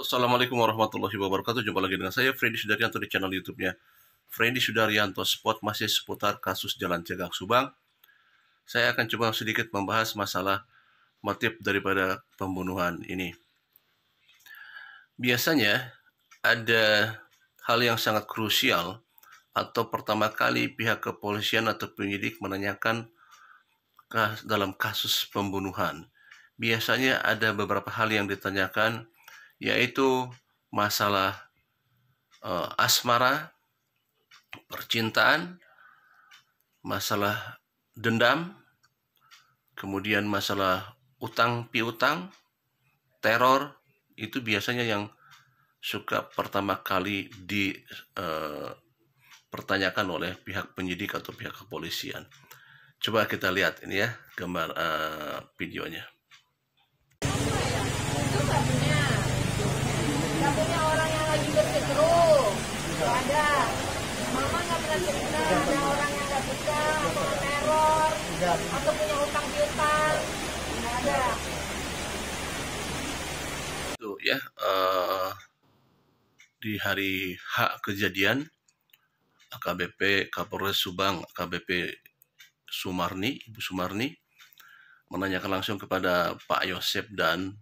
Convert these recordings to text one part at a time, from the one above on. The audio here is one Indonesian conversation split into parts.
Assalamualaikum warahmatullahi wabarakatuh. Jumpa lagi dengan saya Freddy Sudaryanto di channel YouTube-nya Freddy Sudaryanto Spot masih seputar kasus Jalan Cegak Subang. Saya akan coba sedikit membahas masalah motif daripada pembunuhan ini. Biasanya ada hal yang sangat krusial atau pertama kali pihak kepolisian atau penyidik menanyakan dalam kasus pembunuhan. Biasanya ada beberapa hal yang ditanyakan yaitu masalah uh, asmara, percintaan, masalah dendam, kemudian masalah utang piutang, teror, itu biasanya yang suka pertama kali dipertanyakan eh, oleh pihak penyidik atau pihak kepolisian. Coba kita lihat ini ya gambar uh, videonya. Itu Gak punya orang yang lagi bercecruk. Ada. Mama nggak pernah cerita ada orang yang nggak suka atau teror, atau punya utang piutang. Nggak ada. Tuh ya, uh, di hari H kejadian AKBP Kapolres Subang, AKBP Sumarni, Ibu Sumarni menanyakan langsung kepada Pak Yosep dan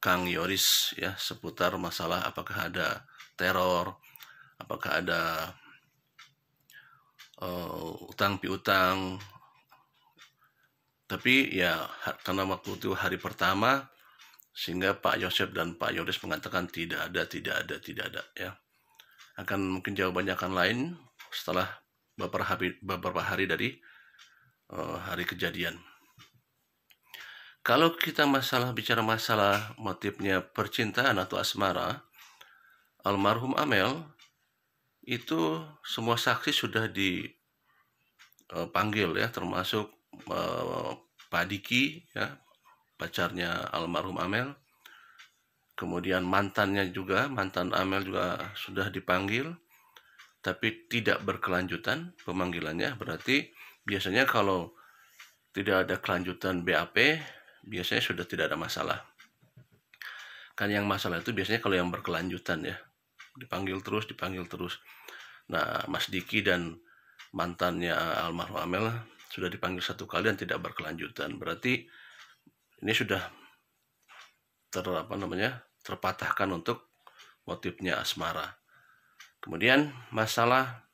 Kang Yoris ya seputar masalah apakah ada teror, apakah ada uh, utang piutang. Tapi ya karena waktu itu hari pertama sehingga Pak Yosef dan Pak Yoris mengatakan tidak ada, tidak ada, tidak ada ya. Akan mungkin jawabannya akan lain setelah beberapa hari, beberapa hari dari uh, hari kejadian. Kalau kita masalah bicara masalah motifnya percintaan atau asmara, almarhum Amel itu semua saksi sudah dipanggil eh, ya, termasuk eh, Pak Diki ya, pacarnya almarhum Amel. Kemudian mantannya juga, mantan Amel juga sudah dipanggil tapi tidak berkelanjutan pemanggilannya berarti biasanya kalau tidak ada kelanjutan BAP biasanya sudah tidak ada masalah. Kan yang masalah itu biasanya kalau yang berkelanjutan ya. Dipanggil terus, dipanggil terus. Nah, Mas Diki dan mantannya almarhum Amel sudah dipanggil satu kali dan tidak berkelanjutan. Berarti ini sudah ter apa namanya? terpatahkan untuk motifnya asmara. Kemudian masalah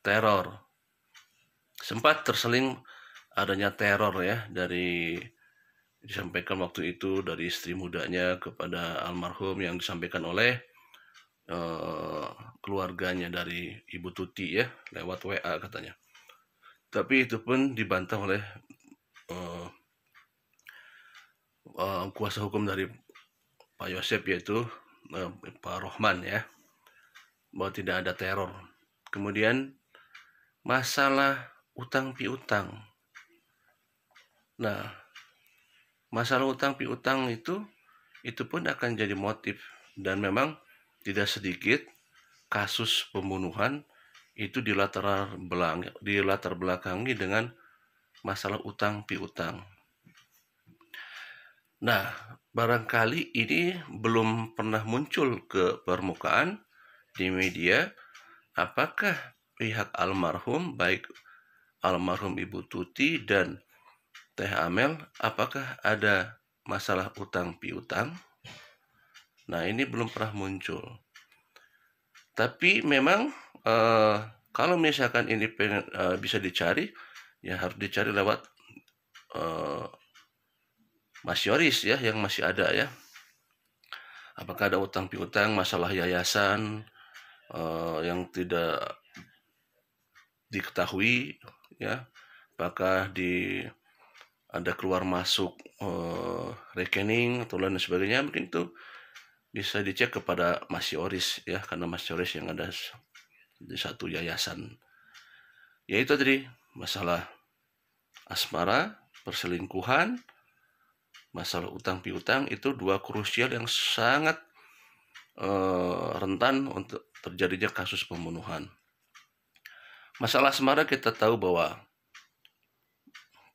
teror. Sempat terseling adanya teror ya dari disampaikan waktu itu dari istri mudanya kepada almarhum yang disampaikan oleh uh, keluarganya dari Ibu Tuti ya lewat WA katanya. Tapi itu pun dibantah oleh uh, uh, kuasa hukum dari Pak Yosep yaitu uh, Pak Rohman ya bahwa tidak ada teror. Kemudian masalah utang piutang. Nah, masalah utang piutang itu itu pun akan jadi motif dan memang tidak sedikit kasus pembunuhan itu dilatar di dilatar belakangi dengan masalah utang piutang. Nah, barangkali ini belum pernah muncul ke permukaan di media apakah pihak almarhum baik almarhum Ibu Tuti dan Teh Amel, apakah ada masalah utang piutang? Nah, ini belum pernah muncul. Tapi memang eh, kalau misalkan ini pengen, eh, bisa dicari, ya harus dicari lewat eh, Mas Yoris ya yang masih ada ya. Apakah ada utang piutang, masalah yayasan eh, yang tidak diketahui ya, apakah di ada keluar masuk uh, rekening atau lain sebagainya mungkin itu bisa dicek kepada Mas Yoris ya karena Mas Yoris yang ada di satu yayasan yaitu tadi masalah asmara perselingkuhan masalah utang piutang itu dua krusial yang sangat uh, rentan untuk terjadinya kasus pembunuhan masalah asmara kita tahu bahwa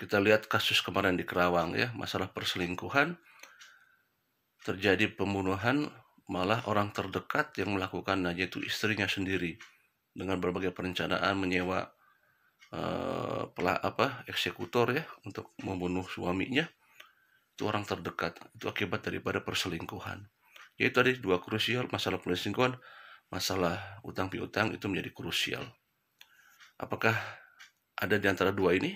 kita lihat kasus kemarin di Kerawang ya, masalah perselingkuhan, terjadi pembunuhan, malah orang terdekat yang melakukan nah, itu istrinya sendiri dengan berbagai perencanaan menyewa uh, eh, pelah apa eksekutor ya untuk membunuh suaminya itu orang terdekat itu akibat daripada perselingkuhan yaitu tadi dua krusial masalah perselingkuhan masalah utang piutang itu menjadi krusial apakah ada di antara dua ini